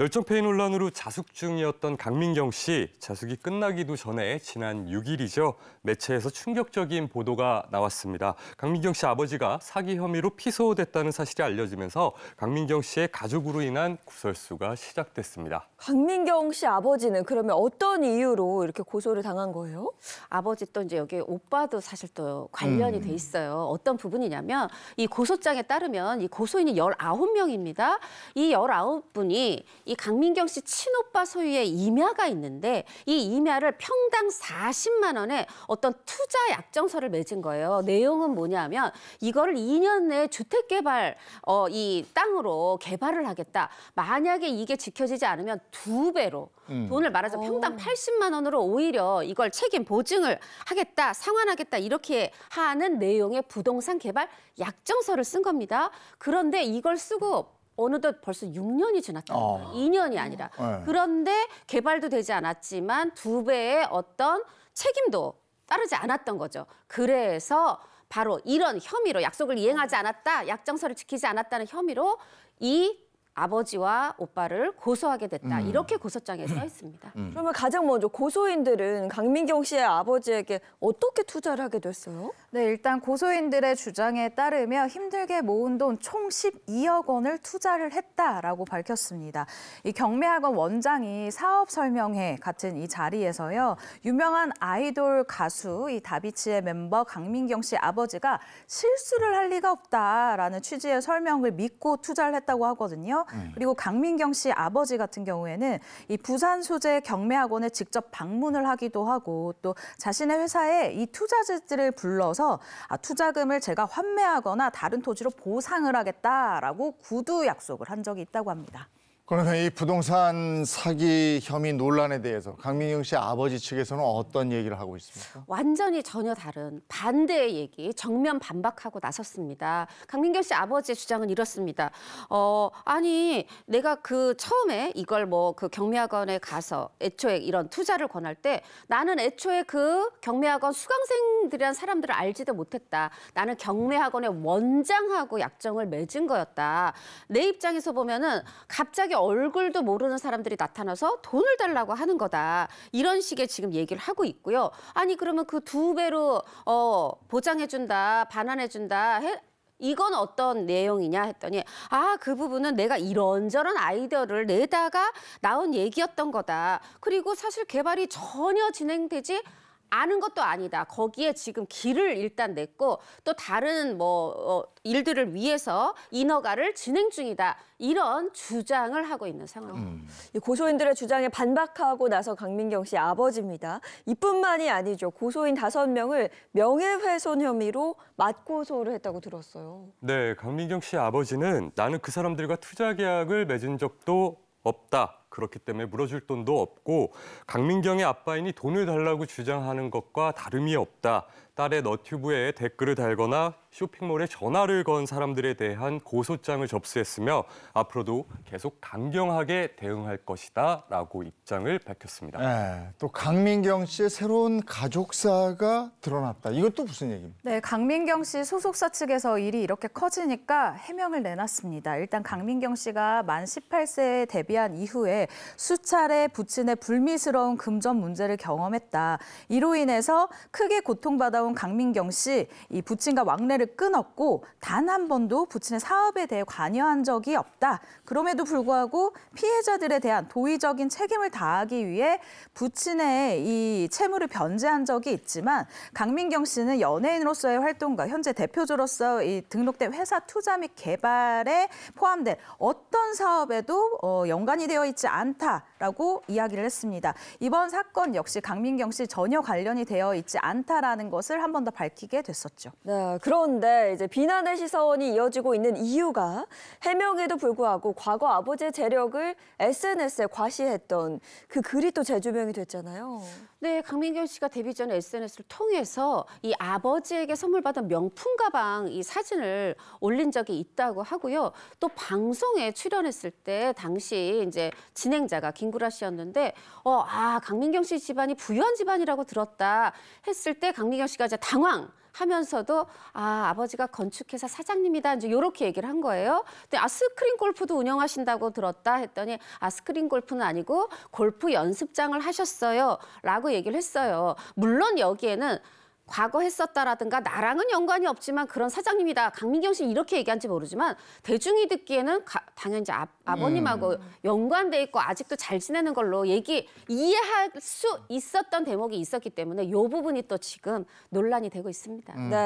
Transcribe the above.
열정페이 논란으로 자숙 중이었던 강민경 씨 자숙이 끝나기도 전에 지난 6일이죠. 매체에서 충격적인 보도가 나왔습니다. 강민경 씨 아버지가 사기 혐의로 피소됐다는 사실이 알려지면서 강민경 씨의 가족으로 인한 구설수가 시작됐습니다. 강민경 씨 아버지는 그러면 어떤 이유로 이렇게 고소를 당한 거예요? 아버지 또 이제 여기 오빠도 사실 또 관련이 음. 돼 있어요. 어떤 부분이냐면 이 고소장에 따르면 이 고소인이 19명입니다. 이 19분이 이 강민경 씨 친오빠 소유의 임야가 있는데 이 임야를 평당 40만 원에 어떤 투자 약정서를 맺은 거예요. 내용은 뭐냐면 이거를 2년 내에 주택 개발 어, 이 땅으로 개발을 하겠다. 만약에 이게 지켜지지 않으면 두 배로 음. 돈을 말하자면 평당 80만 어. 원으로 오히려 이걸 책임 보증을 하겠다, 상환하겠다 이렇게 하는 내용의 부동산 개발 약정서를 쓴 겁니다. 그런데 이걸 쓰고 어느덧 벌써 6년이 지났다 어. 2년이 아. 아니라. 네. 그런데 개발도 되지 않았지만 두 배의 어떤 책임도 따르지 않았던 거죠. 그래서 바로 이런 혐의로 약속을 이행하지 않았다, 약정서를 지키지 않았다는 혐의로 이 아버지와 오빠를 고소하게 됐다. 음. 이렇게 고소장에 써 있습니다. 음. 음. 그러면 가장 먼저 고소인들은 강민경 씨의 아버지에게 어떻게 투자를 하게 됐어요? 네, 일단 고소인들의 주장에 따르면 힘들게 모은 돈 총 12억 원을 투자를 했다라고 밝혔습니다. 이 경매학원 원장이 사업 설명회 같은 이 자리에서요. 유명한 아이돌 가수 이 다비치의 멤버 강민경 씨 아버지가 실수를 할 리가 없다라는 취지의 설명을 믿고 투자를 했다고 하거든요. 네. 그리고 강민경 씨 아버지 같은 경우에는 이 부산 소재 경매학원에 직접 방문을 하기도 하고 또 자신의 회사에 이 투자자들을 불러서 아, 투자금을 제가 환매하거나 다른 토지로 보상을 하겠다라고 구두 약속을 한 적이 있다고 합니다. 그러면 이 부동산 사기 혐의 논란에 대해서 강민경 씨 아버지 측에서는 어떤 얘기를 하고 있습니까? 완전히 전혀 다른 반대의 얘기, 정면 반박하고 나섰습니다. 강민경 씨 아버지의 주장은 이렇습니다. 어, 아니, 내가 그 처음에 이걸 뭐 그 경매학원에 가서 애초에 이런 투자를 권할 때 나는 애초에 그 경매학원 수강생들이란 사람들을 알지도 못했다. 나는 경매학원의 원장하고 약정을 맺은 거였다. 내 입장에서 보면은 갑자기 얼굴도 모르는 사람들이 나타나서 돈을 달라고 하는 거다. 이런 식의 지금 얘기를 하고 있고요. 아니 그러면 그 두 배로 어, 보장해준다, 반환해준다 해, 이건 어떤 내용이냐 했더니 아 그 부분은 내가 이런저런 아이디어를 내다가 나온 얘기였던 거다. 그리고 사실 개발이 전혀 진행되지 아는 것도 아니다. 거기에 지금 길을 일단 냈고 또 다른 뭐 어, 일들을 위해서 인허가를 진행 중이다. 이런 주장을 하고 있는 상황. 입니 음. 고소인들의 주장에 반박하고 나서 강민경 씨 아버지입니다. 이뿐만이 아니죠. 고소인 다섯 명을 명예훼손 혐의로 맞고소를 했다고 들었어요. 네, 강민경 씨 아버지는 나는 그 사람들과 투자 계약을 맺은 적도 없다. 그렇기 때문에 물어줄 돈도 없고 강민경의 아빠인이 돈을 달라고 주장하는 것과 다름이 없다. 딸의 너튜브에 댓글을 달거나 쇼핑몰에 전화를 건 사람들에 대한 고소장을 접수했으며 앞으로도 계속 강경하게 대응할 것이다 라고 입장을 밝혔습니다. 네, 또 강민경 씨의 새로운 가족사가 드러났다. 이것도 무슨 얘기입니까? 네, 강민경 씨 소속사 측에서 일이 이렇게 커지니까 해명을 내놨습니다. 일단 강민경 씨가 만 18세에 데뷔한 이후에 수차례 부친의 불미스러운 금전 문제를 경험했다. 이로 인해서 크게 고통받아온 나온 강민경 씨, 이 부친과 왕래를 끊었고 단 한 번도 부친의 사업에 대해 관여한 적이 없다. 그럼에도 불구하고 피해자들에 대한 도의적인 책임을 다하기 위해 부친의 이 채무를 변제한 적이 있지만 강민경 씨는 연예인으로서의 활동과 현재 대표주로서 이 등록된 회사 투자 및 개발에 포함된 어떤 사업에도 어, 연관이 되어 있지 않다라고 이야기를 했습니다. 이번 사건 역시 강민경 씨 전혀 관련이 되어 있지 않다라는 것을 것을 한번 더 밝히게 됐었죠. 네, 그런데 이제 비난의 시선이 이어지고 있는 이유가 해명에도 불구하고 과거 아버지의 재력을 SNS에 과시했던 그 글이 또 재조명이 됐잖아요. 네, 강민경 씨가 데뷔 전 SNS를 통해서 이 아버지에게 선물 받은 명품 가방 이 사진을 올린 적이 있다고 하고요. 또 방송에 출연했을 때 당시 이제 진행자가 김구라 씨였는데 어, 아, 강민경 씨 집안이 부유한 집안이라고 들었다 했을 때 강민경 씨가 아가 이제 당황. 하면서도 아 아버지가 건축회사 사장님이다 이제 요렇게 얘기를 한 거예요. 근데 아 스크린 골프도 운영하신다고 들었다 했더니 아 스크린 골프는 아니고 골프 연습장을 하셨어요라고 얘기를 했어요. 물론 여기에는 과거 했었다라든가 나랑은 연관이 없지만 그런 사장님이다. 강민경 씨 이렇게 얘기한지 모르지만 대중이 듣기에는 가, 당연히 이 아, 버님하고 음. 연관돼 있고 아직도 잘 지내는 걸로 얘기 이해할 수 있었던 대목이 있었기 때문에 요 부분이 또 지금 논란이 되고 있습니다. 음. 네.